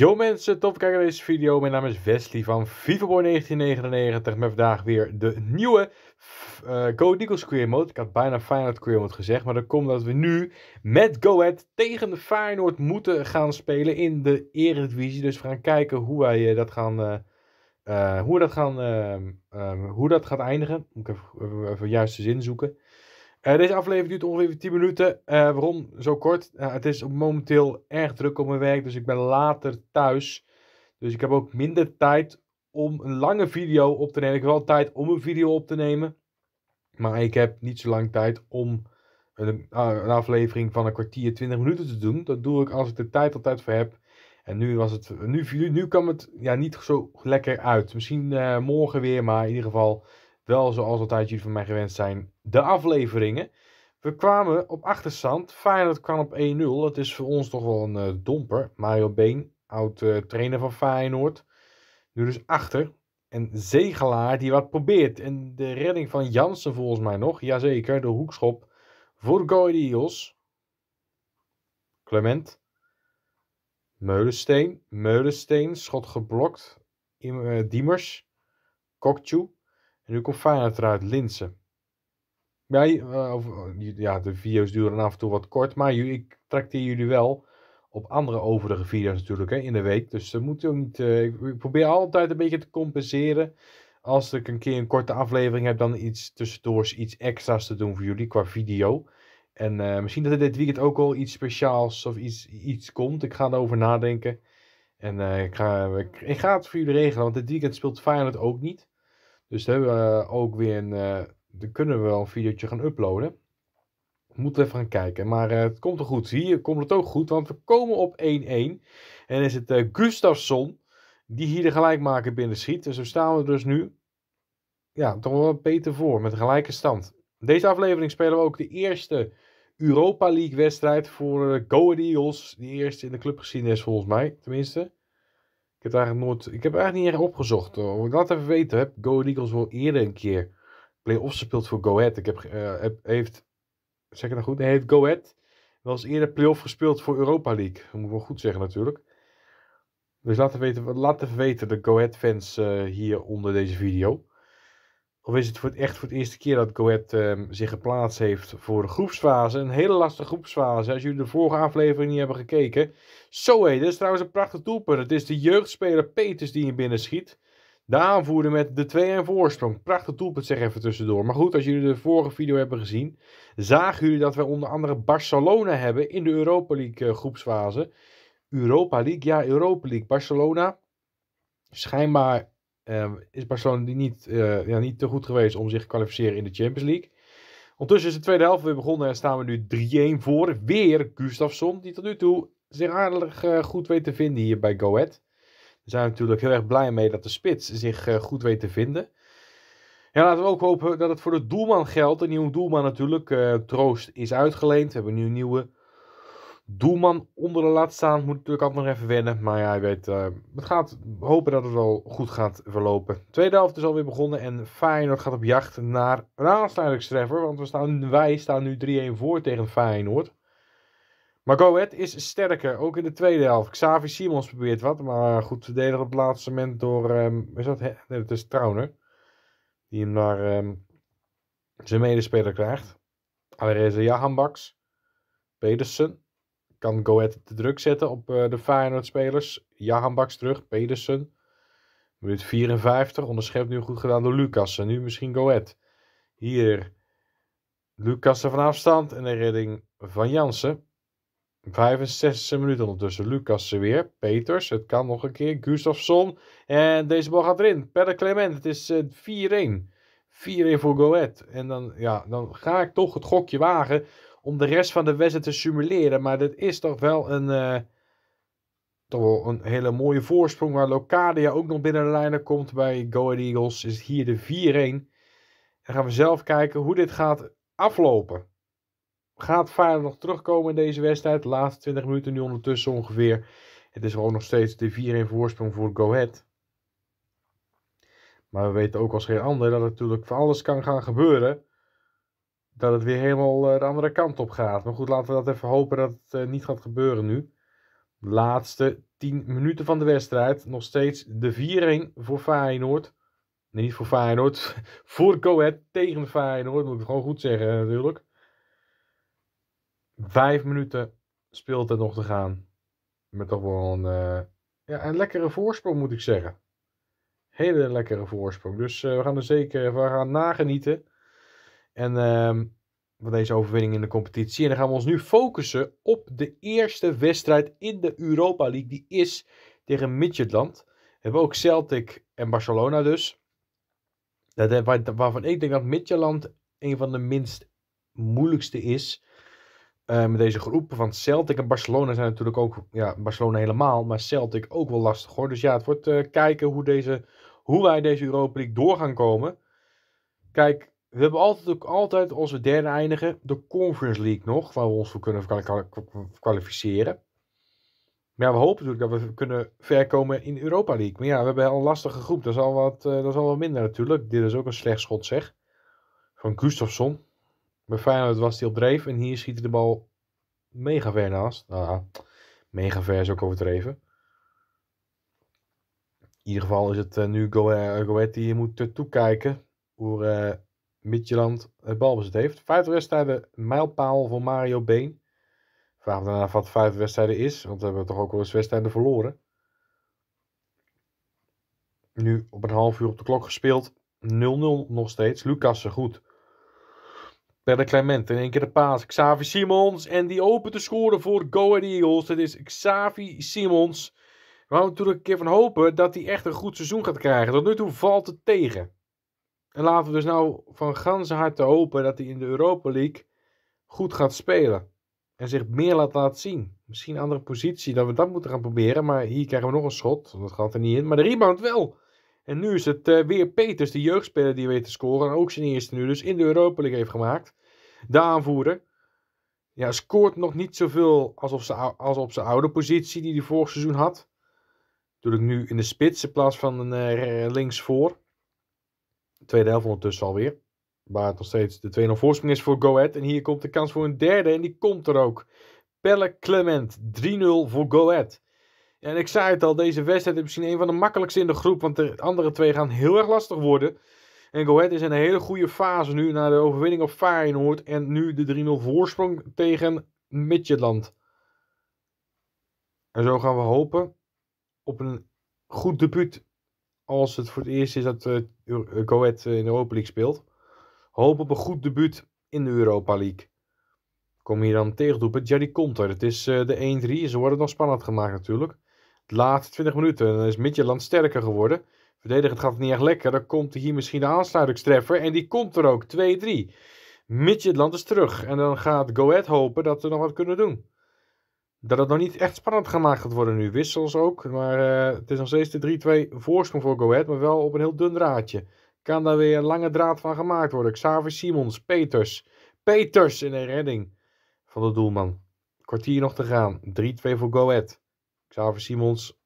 Yo mensen, top kijken deze video. Mijn naam is Wesley van VivaBoy1999 met vandaag weer de nieuwe uh, Go Mode. Ik had bijna Feyenoord Career Mode gezegd, maar dat komt dat we nu met Go tegen de Feyenoord moeten gaan spelen in de Eredivisie. Dus we gaan kijken hoe wij eh, dat gaan, uh, uh, hoe dat gaan, ehm, ehm, hoe dat gaat eindigen. Moet ik even, de even juiste zin zoeken. Eh, deze aflevering duurt ongeveer 10 minuten. Eh, waarom zo kort? Eh, het is momenteel erg druk op mijn werk, dus ik ben later thuis. Dus ik heb ook minder tijd om een lange video op te nemen. Ik heb wel tijd om een video op te nemen. Maar ik heb niet zo lang tijd om een, aflevering van een kwartier, 20 minuten te doen. Dat doe ik als ik de tijd altijd voor heb. En nu, was het, nu, nu, kwam het ja, niet zo lekker uit. Misschien morgen weer, maar in ieder geval wel zoals altijd jullie van mij gewend zijn, de afleveringen. We kwamen op achterstand. Feyenoord kwam op 1-0. Dat is voor ons toch wel een eh, domper. Mario Been, oud eh, trainer van Feyenoord. Nu dus achter. En Zegelaar die wat probeert. En de redding van Jansen volgens mij nog. Jazeker, de hoekschop voor de Clement. Meulensteen. Meulensteen, schot geblokt. Eh, Diemers. Kokchu nu komt Feyenoord eruit, Linse. Ja, eh, eh, ja, de video's duren af en toe wat kort, maar ik trakteer jullie wel op andere overige video's natuurlijk hè, in de week. Dus dat moet ook niet. Eh, ik probeer altijd een beetje te compenseren. Als ik een keer een korte aflevering heb, dan iets tussendoor iets extra's te doen voor jullie qua video. En misschien dat er dit weekend ook al iets speciaals of iets, iets komt. Ik ga erover nadenken. En ik, ga, ik, ik, ga het voor jullie regelen, want dit weekend speelt Feyenoord ook niet. Dus daar hebben we eh, ook weer een. Eh, daar kunnen we wel een video gaan uploaden. We even gaan kijken. Maar eh, het komt er goed. Hier komt het ook goed. Want we komen op 1-1. En is het Gustafsson. Die hier de gelijkmaker binnen schiet. En zo staan we dus nu. Ja, toch wel beter voor. Met gelijke stand. Deze aflevering spelen we ook de eerste Europa League wedstrijd voor de Go Eagles. Die eerst in de clubgeschiedenis volgens mij. Tenminste. Ik heb eigenlijk nooit. Ik heb eigenlijk niet erg opgezocht. Hoor. Ik laat even weten. Heb Go Eagles wel eerder een keer play-offs gespeeld voor Go Ahead? Ik heb, uh, heb heeft. Zeg ik nou goed? Nee, heeft Go Ahead wel eens eerder play-off gespeeld voor Europa League? Dat moet ik wel goed zeggen natuurlijk. Dus laat even weten, laat even weten de Go Ahead fans eh, hier onder deze video. Of is het voor het echt voor het eerste keer dat Goed ehm, zich geplaatst heeft voor de groepsfase? Een hele lastige groepsfase. Als jullie de vorige aflevering niet hebben gekeken. Zo hé, dat is trouwens een prachtig doelpunt. Het is de jeugdspeler Peters die binnen schiet. De aanvoerder met de 2-1 voorsprong. Prachtig doelpunt zeg even tussendoor. Maar goed, als jullie de vorige video hebben gezien. Zagen jullie dat wij onder andere Barcelona hebben in de Europa League eh, groepsfase. Europa League, ja Europa League. Barcelona schijnbaar Um, is Barcelona niet, eh, ja, niet te goed geweest om zich te kwalificeren in de Champions League. Ondertussen is de tweede helft weer begonnen en staan we nu 3-1 voor. Weer Gustafsson, die tot nu toe zich aardig eh, goed weet te vinden hier bij Goed. We zijn natuurlijk heel erg blij mee dat de spits zich eh, goed weet te vinden. Ja, laten we ook hopen dat het voor de doelman geldt. Een nieuwe doelman natuurlijk. Troost is uitgeleend. We hebben nu een nieuwe doelman onder de lat staan. Moet natuurlijk altijd nog even wennen, Maar ja, je weet, uh, het gaat hopen dat het wel goed gaat verlopen. Tweede helft is alweer begonnen en Feyenoord gaat op jacht naar een aansluitingstreffer. Want we staan, wij staan nu 3-1 voor tegen Feyenoord. Maar Go is sterker, ook in de tweede helft. Xavi Simons probeert wat, maar goed verdedigd op het laatste moment door... Um, is dat, nee, dat is Trauner. Die hem naar ehm, zijn medespeler krijgt. Alireza Jahanbaks. Pedersen kan Goethe te de druk zetten op eh, de Feyenoord-spelers. Jahan terug, Pedersen. Minuut 54, onderschept nu goed gedaan door Lucas. nu misschien Goethe. Hier Lucas er van afstand en de redding van Jansen. 65 minuten ondertussen. Lucas weer. Peters, het kan nog een keer. Gustafsson. En deze bal gaat erin. Pelle Clement, het is 4-1. Eh, 4-1 voor Goethe. En dan, ja, dan ga ik toch het gokje wagen om de rest van de wedstrijd te simuleren. Maar dit is toch wel een, eh, toch wel een hele mooie voorsprong. Waar Locadia ook nog binnen de lijnen komt bij Go Eagles. Is hier de 4-1. Dan gaan we zelf kijken hoe dit gaat aflopen. Gaat Feyenoord nog terugkomen in deze wedstrijd? De laatste 20 minuten nu ondertussen ongeveer. Het is gewoon nog steeds de 4-1 voorsprong voor Go Ahead. Maar we weten ook als geen ander dat natuurlijk van alles kan gaan gebeuren dat het weer helemaal eh, de andere kant op gaat. Maar goed, laten we dat even hopen dat het eh, niet gaat gebeuren nu. Laatste 10 minuten van de wedstrijd. Nog steeds de 4-1 voor Feyenoord. Nee, niet voor Feyenoord. Voor Goed tegen Feyenoord. Moet ik gewoon goed zeggen natuurlijk. Vijf minuten speelt er nog te gaan. Met toch wel een, eh, ja, een lekkere voorsprong moet ik zeggen. Hele lekkere voorsprong. Dus we gaan er zeker we gaan nagenieten. En van ehm, deze overwinning in de competitie. En dan gaan we ons nu focussen op de eerste wedstrijd in de Europa League. Die is tegen Midtjylland. We hebben ook Celtic en Barcelona dus. Dat, eh, waarvan ik denk dat Midtjylland een van de minst moeilijkste is. Uh, met deze groepen. van Celtic en Barcelona zijn natuurlijk ook. Ja, Barcelona helemaal. Maar Celtic ook wel lastig hoor. Dus ja, het wordt uh, kijken hoe, deze, hoe wij deze Europa League door gaan komen. Kijk, we hebben altijd ook altijd onze derde eindigen de Conference League nog, waar we ons voor kunnen kwalificeren. Maar ja, we hopen natuurlijk dat we kunnen verkomen in Europa League. Maar ja, we hebben een lastige groep. Dat is al wat, eh, dat is al wat minder natuurlijk. Dit is ook een slecht schot, zeg. Van Gustafsson. Bij Feyenoord was die op dreef en hier schiet de bal mega ver naast. Nou, mega ver is ook overdreven. In ieder geval is het eh, nu eh, Goethe die moet toekijken hoe Land, het balbezit heeft. Vijf wedstrijden mijlpaal voor Mario Been. Vraag me daarna wat vijf wedstrijden is, want we hebben toch ook wel eens wedstrijden verloren. Nu op een half uur op de klok gespeeld. 0-0 nog steeds. Lucassen goed. de Clement in één keer de paas. Xavi Simons. En die open te scoren voor Go Ahead Eagles. Dat is Xavi Simons. We hadden natuurlijk een keer van hopen dat hij echt een goed seizoen gaat krijgen. Tot nu toe valt het tegen. En laten we dus nou van ganse harte hopen dat hij in de Europa League goed gaat spelen. En zich meer laat laten zien. Misschien een andere positie dat we dat moeten gaan proberen. Maar hier krijgen we nog een schot. Dat gaat er niet in. Maar de rebound wel. En nu is het eh, weer Peters, de jeugdspeler die weet te scoren. En ook zijn eerste nu dus in de Europa League heeft gemaakt. De aanvoerder. Ja, scoort nog niet zoveel als op zijn, als op zijn oude positie die hij vorig seizoen had. Doe ik nu in de spits in plaats van een, uh, linksvoor tweede helft ondertussen alweer. Waar het nog steeds de 2-0 voorsprong is voor Go Ahead. En hier komt de kans voor een derde en die komt er ook. Pelle Clement, 3-0 voor Go Ahead. En ik zei het al, deze wedstrijd is misschien een van de makkelijkste in de groep. Want de andere twee gaan heel erg lastig worden. En Go Ahead is in een hele goede fase nu. Na de overwinning op Feyenoord. En nu de 3-0 voorsprong tegen Midtjylland. En zo gaan we hopen op een goed debuut als het voor het eerst is dat eh, uh, eh, Goed eh, in de Europa League speelt. Hoop op een goed debuut in de Europa League. Kom hier dan tegen het Jerry er. Het is de 1-3, ze worden nog spannend gemaakt natuurlijk. De laatste 20 minuten, dan is Midtjylland sterker geworden. Verdedigend gaat het niet echt lekker, dan komt hier misschien de aansluitingstreffer. En die komt er ook, 2-3. Midtjylland is terug en dan gaat Goed hopen dat ze nog wat kunnen doen dat het nog niet echt spannend gemaakt gaat worden nu. Wissels ook, maar eh, het is nog steeds de 3-2 voorsprong voor Goed maar wel op een heel dun draadje. Kan daar weer een lange draad van gemaakt worden. Xavier Simons, Peters. Peters in de redding van de doelman. Kwartier nog te gaan. 3-2 voor Goed Xavier Simons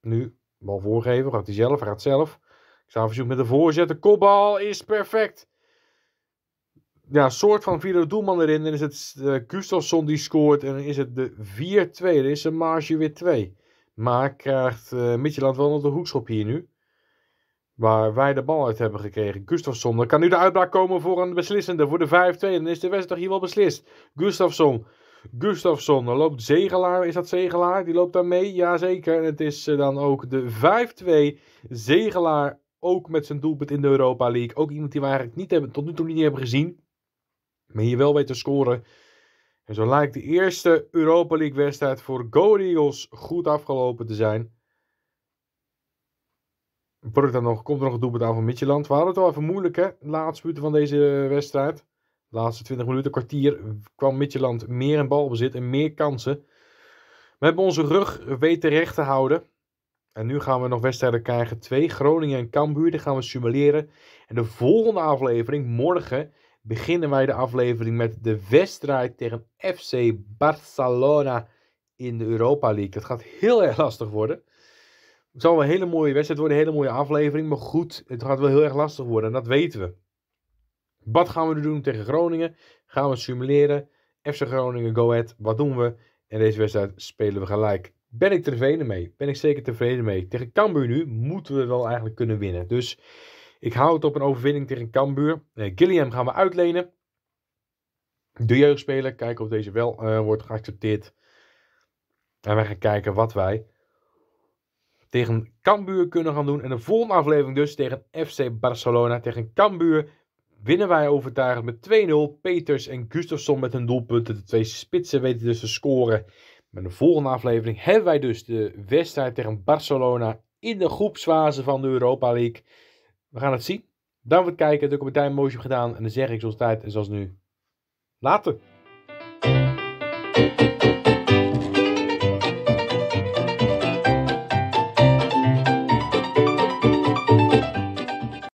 nu bal voorgeven. Gaat hij zelf, gaat zelf. Xavier zoekt met de voorzet. De kopbal is perfect ja, soort van vierde doelman erin. Dan is het uh, Gustafsson die scoort. En dan is het de 4-2. Dan is een marge weer 2. Maar krijgt uh, wel nog de hoekschop hier nu. Waar wij de bal uit hebben gekregen. Gustafsson. Dan kan nu de uitbraak komen voor een beslissende. Voor de 5-2. Dan is de wedstrijd hier wel beslist. Gustafsson. Gustafsson. Dan loopt Zegelaar. Is dat Zegelaar? Die loopt daar mee. Jazeker. En het is eh, dan ook de 5-2. Zegelaar ook met zijn doelpunt in de Europa League. Ook iemand die we eigenlijk niet hebben, tot nu toe niet hebben gezien. Maar hier wel weet te scoren. En zo lijkt de eerste Europa League wedstrijd voor Go Eagles goed afgelopen te zijn. dan nog, komt er nog een doelpunt aan van Midtjylland. We hadden het wel even moeilijk hè, de laatste minuten van deze eh, wedstrijd. De laatste 20 minuten, kwartier, kwam Midtjylland meer in balbezit en meer kansen. We hebben onze rug weten recht te houden. En nu gaan we nog wedstrijden krijgen. Twee Groningen en Cambuur. Die gaan we simuleren. En de volgende aflevering, morgen, beginnen wij de aflevering met de wedstrijd tegen FC Barcelona in de Europa League. Dat gaat heel erg lastig worden. Het zal een hele mooie wedstrijd worden, een hele mooie aflevering. Maar goed, het gaat wel heel erg lastig worden en dat weten we. Wat gaan we nu doen tegen Groningen? Gaan we simuleren? FC Groningen, go ahead, wat doen we? En deze wedstrijd spelen we gelijk. Ben ik tevreden mee? Ben ik zeker tevreden mee? Tegen Cambuur nu moeten we wel eigenlijk kunnen winnen. Dus ik hou het op een overwinning tegen Cambuur. Uh, eh, Gilliam gaan we uitlenen. De jeugdspeler. Kijken of deze wel eh, wordt geaccepteerd. En wij gaan kijken wat wij tegen Cambuur kunnen gaan doen. En de volgende aflevering dus tegen FC Barcelona. Tegen Cambuur winnen wij overtuigend met 2-0. Peters en Gustafsson met hun doelpunten. De twee spitsen weten dus te scoren. Met de volgende aflevering hebben wij dus de wedstrijd tegen Barcelona in de groepsfase van de Europa League. We gaan het zien. Dank voor het kijken. Druk op het duim, Mooi gedaan. En dan zeg ik zoals tijd en zoals nu. Later.